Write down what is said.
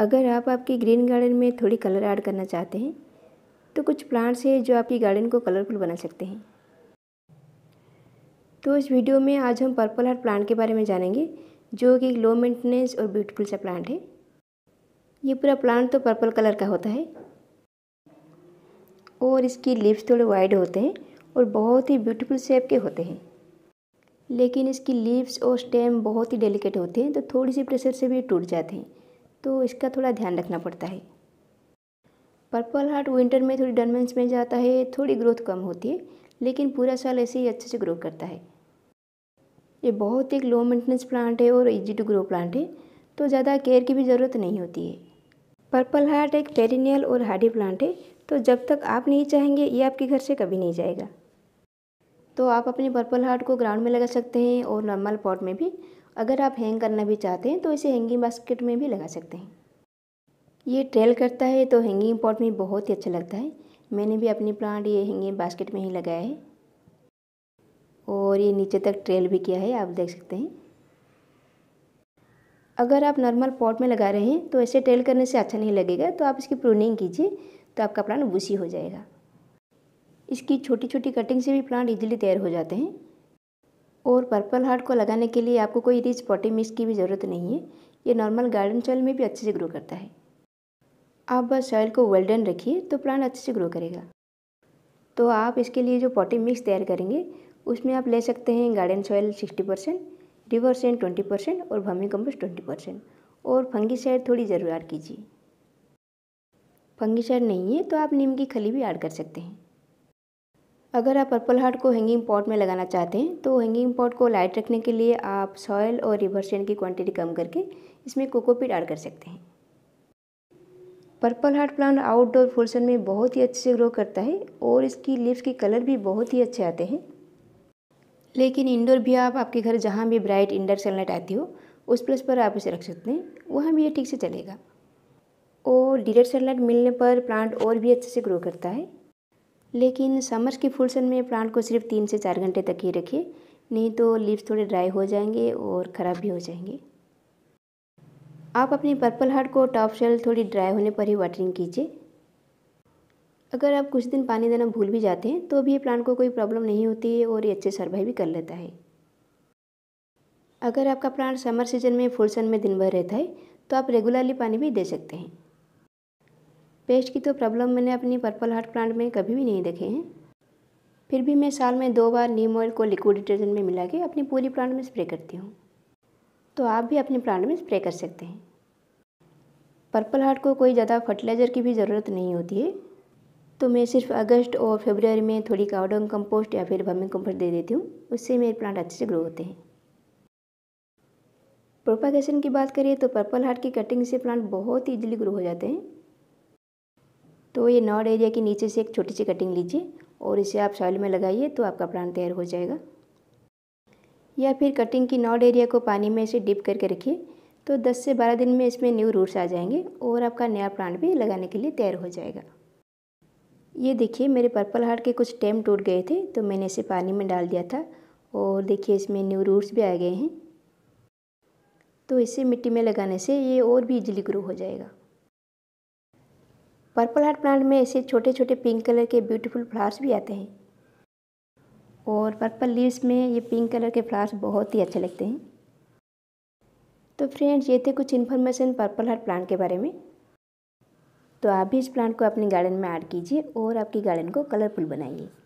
अगर आप आपके ग्रीन गार्डन में थोड़ी कलर ऐड करना चाहते हैं तो कुछ प्लांट्स हैं जो आपकी गार्डन को कलरफुल बना सकते हैं तो इस वीडियो में आज हम पर्पल हार्ट प्लांट के बारे में जानेंगे जो कि लो मेंटेनेंस और ब्यूटीफुल सा प्लांट है ये पूरा प्लांट तो पर्पल कलर का होता है और इसकी लीव्स थोड़े वाइड होते हैं और बहुत ही ब्यूटीफुल शेप के होते हैं लेकिन इसकी लीव्स और स्टेम बहुत ही डेलिकेट होते हैं तो थोड़ी सी प्रेशर से भी टूट जाते हैं तो इसका थोड़ा ध्यान रखना पड़ता है पर्पल हार्ट विंटर में थोड़ी डनमेंस में जाता है थोड़ी ग्रोथ कम होती है लेकिन पूरा साल ऐसे ही अच्छे से ग्रो करता है ये बहुत एक लो मेंटेनेंस प्लांट है और इजी टू ग्रो प्लांट है तो ज़्यादा केयर की भी ज़रूरत नहीं होती है पर्पल हार्ट एक पेरिनियल और हार्डी प्लांट है तो जब तक आप नहीं चाहेंगे ये आपके घर से कभी नहीं जाएगा तो आप अपने पर्पल हार्ट को ग्राउंड में लगा सकते हैं और नॉर्मल पॉट में भी अगर आप हैंग करना भी चाहते हैं तो इसे हैंगिंग बास्केट में भी लगा सकते हैं ये ट्रेल करता है तो हैंगिंग पॉट में बहुत ही अच्छा लगता है मैंने भी अपनी प्लांट ये हैंगिंग बास्केट में ही लगाया है और ये नीचे तक ट्रेल भी किया है आप देख सकते हैं अगर आप नॉर्मल पॉट में लगा रहे हैं तो ऐसे ट्रेल करने से अच्छा नहीं लगेगा तो आप इसकी प्रूनिंग कीजिए तो आपका प्लांट बूसी हो जाएगा इसकी छोटी छोटी कटिंग से भी प्लांट इजीली तैयार हो जाते हैं और पर्पल हार्ट को लगाने के लिए आपको कोई रिच पॉटिंग मिक्स की भी ज़रूरत नहीं है ये नॉर्मल गार्डन सॉइल में भी अच्छे से ग्रो करता है आप बस सॉइल को वेल्डन रखिए तो प्लांट अच्छे से ग्रो करेगा तो आप इसके लिए जो पॉटिंग मिक्स तैयार करेंगे उसमें आप ले सकते हैं garden soil sixty percent river sand twenty percent और भमी कम्पोस्ट ट्वेंटी परसेंट और फंगी साइड थोड़ी ज़रूर ऐड कीजिए फंगी साइड नहीं है तो आप नीम की खली भी ऐड कर सकते हैं अगर आप पर्पल हार्ट को हैंगिंग पॉट में लगाना चाहते हैं तो हैंगिंग पॉट को लाइट रखने के लिए आप सॉयल और रिवर की क्वांटिटी कम करके इसमें कोकोपीट ऐड कर सकते हैं purple heart plant outdoor portion में बहुत ही अच्छे से ग्रो करता है और इसकी लीव्स के कलर भी बहुत ही अच्छे आते हैं लेकिन इंडोर भी आप आपके घर जहाँ भी ब्राइट इंडर सनलाइट आती हो उस प्लेस पर आप इसे रख सकते हैं वहाँ भी ये ठीक से चलेगा और डिरेक्ट सनलाइट मिलने पर प्लांट और भी अच्छे से ग्रो करता है लेकिन समर्स की फुल सन में प्लांट को सिर्फ तीन से चार घंटे तक ही रखिए नहीं तो लीव्स थोड़े ड्राई हो जाएंगे और ख़राब भी हो जाएंगे आप अपनी पर्पल हार्ट को टॉप शेल थोड़ी ड्राई होने पर ही वाटरिंग कीजिए अगर आप कुछ दिन पानी देना भूल भी जाते हैं तो भी ये प्लांट को कोई प्रॉब्लम नहीं होती है और ये अच्छे सर्वाइव भी कर लेता है अगर आपका प्लांट समर सीजन में फुल सन में दिन भर रहता है तो आप रेगुलरली पानी भी दे सकते हैं पेस्ट की तो प्रॉब्लम मैंने अपनी पर्पल हार्ट प्लांट में कभी भी नहीं देखे हैं फिर भी मैं साल में दो बार नीम ऑयल को लिक्विड डिटर्जेंट में मिला के अपनी पूरी प्लांट में स्प्रे करती हूँ तो आप भी अपने प्लांट में स्प्रे कर सकते हैं पर्पल हार्ट को कोई ज़्यादा फर्टिलाइज़र की भी ज़रूरत नहीं होती है तो मैं सिर्फ अगस्त और फेबररी में थोड़ी कावडंग कंपोस्ट या फिर भमिंग कंपोस्ट दे देती हूँ उससे मेरे प्लांट अच्छे से ग्रो होते हैं प्रोपागेशन की बात करिए तो पर्पल हार्ट की कटिंग से प्लांट बहुत ही ईजिली ग्रो हो जाते हैं तो ये नॉड एरिया के नीचे से एक छोटी सी कटिंग लीजिए और इसे आप सॉइल में लगाइए तो आपका प्लांट तैयार हो जाएगा या फिर कटिंग की नॉड एरिया को पानी में इसे डिप करके रखिए तो 10 से 12 दिन में इसमें न्यू रूट्स आ जाएंगे और आपका नया प्लांट भी लगाने के लिए तैयार हो जाएगा ये देखिए मेरे पर्पल हार्ट के कुछ टेम टूट गए थे तो मैंने इसे पानी में डाल दिया था और देखिए इसमें न्यू रूट्स भी आ गए हैं तो इसे मिट्टी में लगाने से ये और भी इजीली ग्रो हो जाएगा पर्पल हार्ट प्लांट में ऐसे छोटे छोटे पिंक कलर के ब्यूटीफुल फ्लावर्स भी आते हैं और पर्पल लीव्स में ये पिंक कलर के फ्लावर्स बहुत ही अच्छे लगते हैं तो फ्रेंड्स ये थे कुछ इन्फॉर्मेशन पर्पल हार्ट प्लांट के बारे में तो आप भी इस प्लांट को अपने गार्डन में ऐड कीजिए और आपकी गार्डन को कलरफुल बनाइए